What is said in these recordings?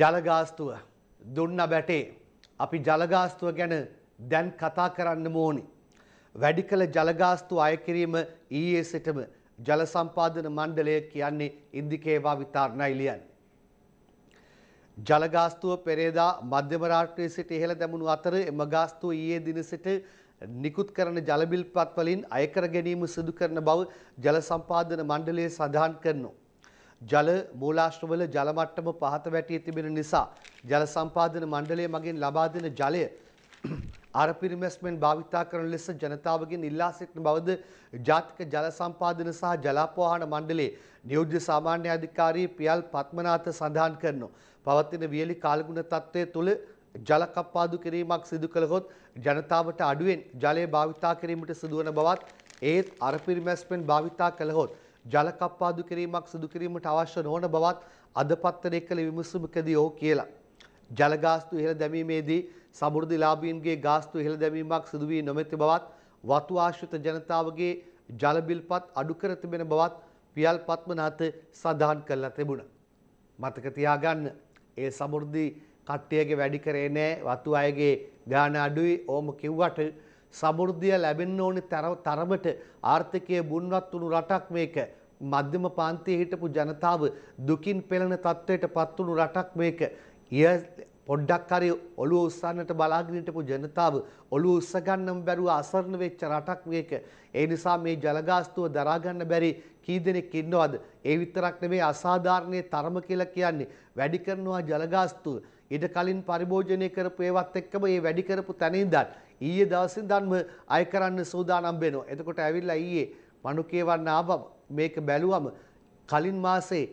ජලගාස්තුව දුන්න බැටේ අපි ජලගාස්තුව ගැන දැන් කතා කරන්න ඕනි. වැඩි කළ ජලගාස්තු අයකිරීම ඊයේ සිටම ජල සම්පාදන මණ්ඩලය කියන්නේ ඉන්දිකේවා විතාරණයි ලියන්නේ. ජලගාස්තුව පෙරේදා මධ්‍යම රාත්‍රියේ සිට ඉහළ දැමුණු අතර එම ගාස්තුව ඊයේ දින සිට නිකුත් කරන ජල බිල්පත් වලින් අය කර ගැනීම සිදු කරන බව ජල සම්පාදන මණ්ඩලය සඳහන් කරනවා. ජල මූලාශ්‍රවල ජල මට්ටම පහත වැටී තිබෙන නිසා ජල සම්පාදන මණ්ඩලය මගින් ලබා දෙන ජලය අරපිරිමැස්මෙන් භාවිතා කරන ලෙස ජනතාවගෙන් ඉල්ලා සිටින බවද ජාතික ජල සම්පාදන සහ ජලාපවාහන මණ්ඩලයේ නියෝජ්‍ය සාමාන්‍ය අධිකාරී පියල් පත්මනාත සඳහන් කරනවා. පවතින වියලි කාලගුණ තත්ත්වය තුළ ජලකප්පාදු කිරීමක් සිදු කළහොත් ජනතාවට අඩුවෙන් ජලය භාවිතා කිරීමට සිදුවන බවත් ඒත් අරපිරිමැස්මෙන් භාවිතා කළහොත් ජල කප්පාදු කිරීමක් සිදු කිරීමට අවශ්‍ය නොවන බවත් අද පත්තරේ කළ විමසුමකදී ඔහු කියලා. ජල ගාස්තු ඉහළ දැමීමේදී සමෘද්ධිලාභීන්ගේ ගාස්තු ඉහළ දැමීමක් සිදු වී නොමැති බවත් වතු ආශ්‍රිත ජනතාවගේ ජල බිල්පත් අඩු කර තිබෙන බවත් පියල් පත්මනාත සඳහන් කළා තිබුණා. මතක තියාගන්න ඒ සමෘද්ධි කට්ටියගේ වැඩි කරේ නැහැ වතු අයගේ ගාන අඩුයි ඕම කිව්වට සමෘද්ධිය ලැබෙන්න ඕනි තරමට ආර්ථිකය බුන්වත් වුණු රටක් මේක. මධ්‍යම පාන්තියේ හිටපු ජනතාව දුකින් පෙළෙන තත්ත්වයට පත් වුණු රටක් මේක. පොඩ්ඩක් හරි ඔළුව උස්සන්නට බලාගෙන හිටපු ජනතාව ඔළුව උස්ස ගන්නම බැරුව අසරණ වෙච්ච රටක් මේක. ඒ නිසා මේ ජලගාස්තුව දරා ගන්න බැරි කී දෙනෙක් ඉන්නවද? ඒ විතරක් නෙමෙයි අසාධාරණයේ තරම කියලා කියන්නේ වැඩි කරනවා ජලගාස්තුව. ඊට කලින් පරිභෝජනය කරපු ඒවත් එක්කම මේ වැඩි කරපු තැන ඉඳන් ඊයේ දවසින්දන්ම අය කරන්න සූදානම් වෙනවා. එතකොට ඇවිල්ලා ඊයේ මනුකේවන්න ආවම මේක බැලුවම කලින් මාසේ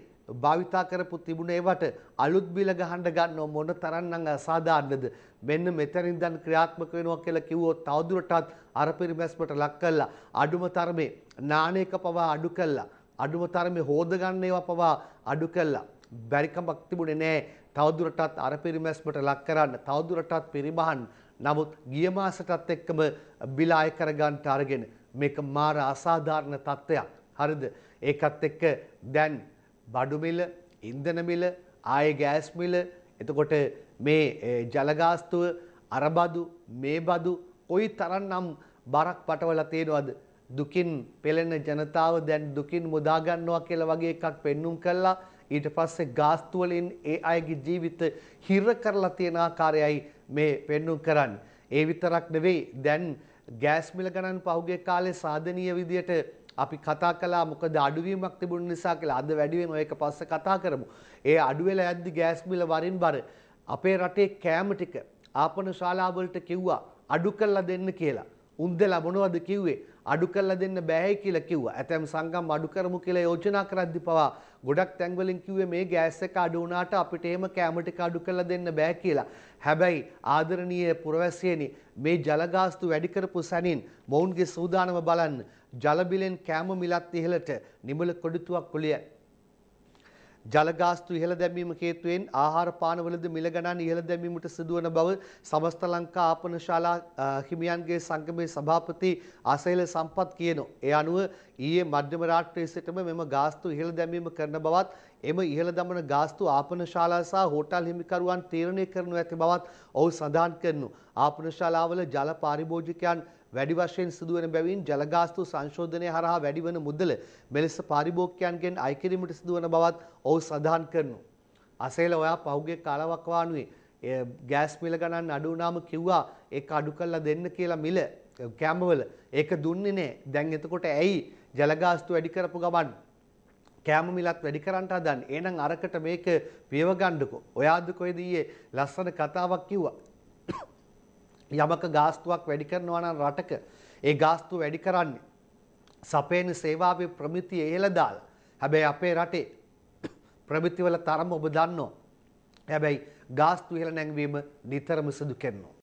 භාවිතා කරපු තිබුණ ඒවට අලුත් බිල ගහන්න ගන්නව මොන තරම්නම් අසාධාරණද මෙන්න මෙතනින්දන් ක්‍රියාත්මක වෙනවා කියලා කිව්වොත් තවදුරටත් අර පරිමැස්මට ලක් කළා අඩුම තරමේ නාණයක පවා අඩු කළා අඩුම තරමේ හොද ගන්න ඒවා පවා අඩු කළා බැරිකමක් තිබුණේ නැහැ තවදුරටත් අර පිරිමැස්මට ලක් කරන්න තවදුරටත් පිරිබහන් නමුත් ගිය මාසටත් එක්කම බිල අය කරගන්නට අරගෙන මේක මාර අසාධාරණ තත්ත්වයක්. හරිද? ඒකත් එක්ක දැන් බඩු මිල, ඉන්ධන මිල, ආය ගෑස් මිල, එතකොට මේ ජල ගාස්තුව අර බදු මේ බදු කොයි තරම්නම් බරක් පටවලා තියෙනවද? දුකින් පෙළෙන ජනතාව දැන් දුකින් මුදා ගන්නවා කියලා වගේ එකක් පෙන්눔 කළා. ඊට පස්සේ ගාස්තු වලින් ඒ අයගේ ජීවිත හිර කරලා තියෙන ආකාරයයි මේ පෙන්නුම් කරන්නේ. ඒ විතරක් නෙවෙයි දැන් ගෑස් මිල ගණන් පහුගිය කාලේ සාධනීය විදියට අපි කතා කළා මොකද අඩුවීමක් තිබුණ නිසා කියලා අද වැඩි වෙන ඔයක පස්සේ කතා කරමු. ඒ අඩු වෙලා යද්දි ගෑස් මිල වරින් වර අපේ රටේ කෑම ටික ආපන ශාලාවලට කිව්වා අඩු කරලා දෙන්න කියලා. උන්දලා මොනවද කිව්වේ? අඩු කරලා දෙන්න බෑයි කියලා කිව්වා. ඇතැම් සංගම් අඩු කරමු කියලා යෝජනා කරද්දි පවා ගොඩක් තැන්වලින් කිව්වේ මේ ගෑස් එක අඩු වුණාට අපිට එහෙම කැම ටික අඩු කරලා දෙන්න බෑ කියලා. හැබැයි ආදරණීය පුරවැසියනි මේ ජල ගාස්තු වැඩි කරපු සැනින් මොවුන්ගේ සූදානම බලන්න ජල බිලෙන් කැම මිලත් ඉහළට නිමල කොඩිතුවක් කුලිය ජලගාස්තු ඉහළ දැමීම හේතුවෙන් ආහාර පානවලද මිල ගණන් ඉහළ දැමීමට සිදුවන බව සමස්ත ලංකා ආපනශාලා හිමියන්ගේ සංගමේ සභාපති අසෛල සම්පත් කියනවා. ඒ අනුව ඊයේ මධ්‍යම රාත්‍රියේ සිටම මෙම ගාස්තු ඉහළ දැමීම කරන බවත් එම ඉහළ දමන ගාස්තු ආපන ශාලා සහ හෝටල් හිමිකරුවන් තීරණය කරනු ඇති බවත් ඔහු සඳහන් කරනු. ආපන ශාලාවල ජල පාරිභෝජිකයන් වැඩි වශයෙන් සිදුවන බැවින් ජලගාස්තු සංශෝධනය හරහා වැඩිවන මුදල මෙලෙස පාරිභෝගිකයන්ගෙන් අයකිරීමට සිදුවන බවත් ඔහු සඳහන් කරනවා. අසේල ඔයා පහුගිය කාලවක් වානුවේ ගෑස් මිල ගණන් අඩු වුණාම කිව්වා ඒක අඩු කරලා දෙන්න කියලා මිල කැම්බවල ඒක දුන්නේ නැහැ. දැන් එතකොට ඇයි ජලගාස්තු වැඩි කරපු ගමන් කෑම මිලත් වැඩි කරන්න හදන. එහෙනම් අරකට මේක පියව ගන්නකො. ඔයාදු කොයිද ඊයේ ලස්සන කතාවක් කිව්වා. යමක ගාස්තුවක් වැඩි කරනවා නම් රටක ඒ ගාස්තුව වැඩි කරන්නේ සපේන සේවාවේ ප්‍රමිතිය ඉහළ දාලා. හැබැයි අපේ රටේ ප්‍රමිතිවල තරම ඔබ දන්නවා. හැබැයි ගාස්තු ඉහළ නැංවීම නිතරම සිදු කරනවා.